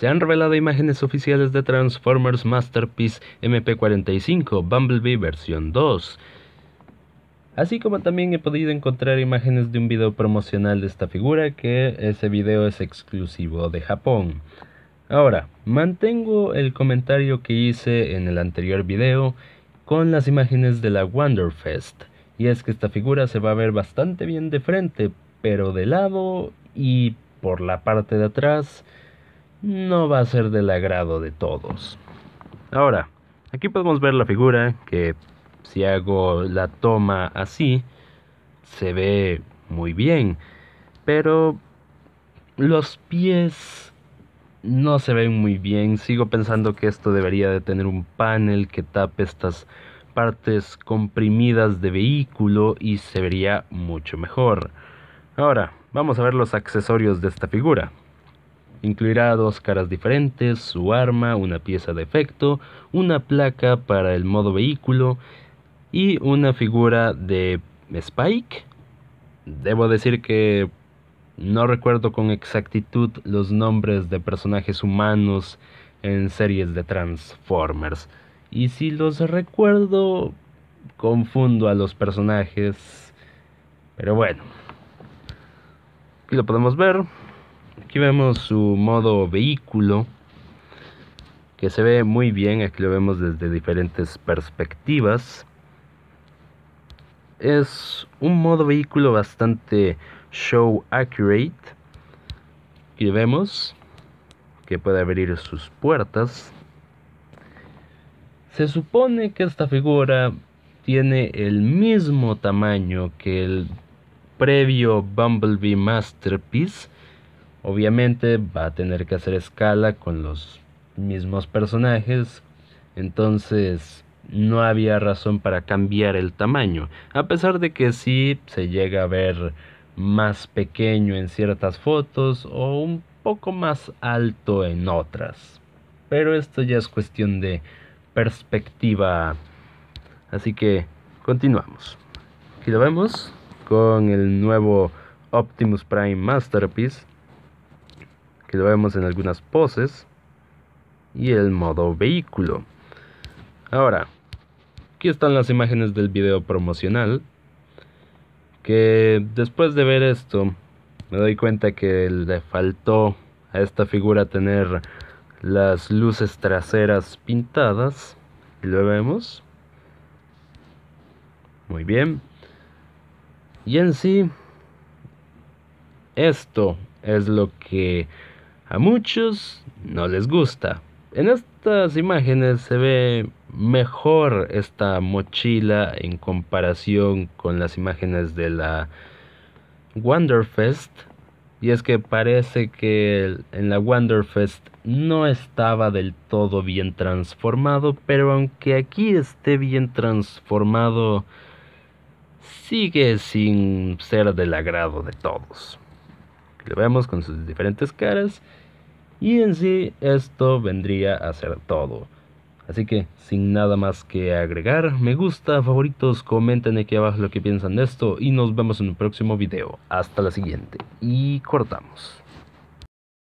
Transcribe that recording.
Se han revelado imágenes oficiales de Transformers Masterpiece MP45 Bumblebee versión 2, así como también he podido encontrar imágenes de un video promocional de esta figura que ese video es exclusivo de Japón. Ahora, mantengo el comentario que hice en el anterior video con las imágenes de la Wonderfest, y es que esta figura se va a ver bastante bien de frente, pero de lado y por la parte de atrás no va a ser del agrado de todos. Ahora, aquí podemos ver la figura que si hago la toma así, se ve muy bien, pero los pies no se ven muy bien. Sigo pensando que esto debería de tener un panel que tape estas partes comprimidas de vehículo y se vería mucho mejor. Ahora, vamos a ver los accesorios de esta figura. Incluirá dos caras diferentes, su arma, una pieza de efecto, una placa para el modo vehículo y una figura de Spike. Debo decir que no recuerdo con exactitud los nombres de personajes humanos en series de Transformers. Y si los recuerdo, confundo a los personajes. Pero bueno. y lo podemos ver. Aquí vemos su modo vehículo, que se ve muy bien, aquí lo vemos desde diferentes perspectivas. Es un modo vehículo bastante show accurate. Aquí vemos que puede abrir sus puertas. Se supone que esta figura tiene el mismo tamaño que el previo Bumblebee Masterpiece Obviamente va a tener que hacer escala con los mismos personajes, entonces no había razón para cambiar el tamaño, a pesar de que sí se llega a ver más pequeño en ciertas fotos o un poco más alto en otras. Pero esto ya es cuestión de perspectiva. Así que continuamos. Aquí lo vemos con el nuevo Optimus Prime Masterpiece que lo vemos en algunas poses y el modo vehículo. Ahora, aquí están las imágenes del video promocional. Que después de ver esto, me doy cuenta que le faltó a esta figura tener las luces traseras pintadas. Y lo vemos. Muy bien. Y en sí, esto es lo que a muchos no les gusta. En estas imágenes se ve mejor esta mochila en comparación con las imágenes de la Wonderfest. Y es que parece que en la Wonderfest no estaba del todo bien transformado, pero aunque aquí esté bien transformado, sigue sin ser del agrado de todos que lo vemos con sus diferentes caras. Y en sí esto vendría a ser todo. Así que sin nada más que agregar, me gusta, favoritos, comenten aquí abajo lo que piensan de esto y nos vemos en un próximo video. Hasta la siguiente. Y cortamos.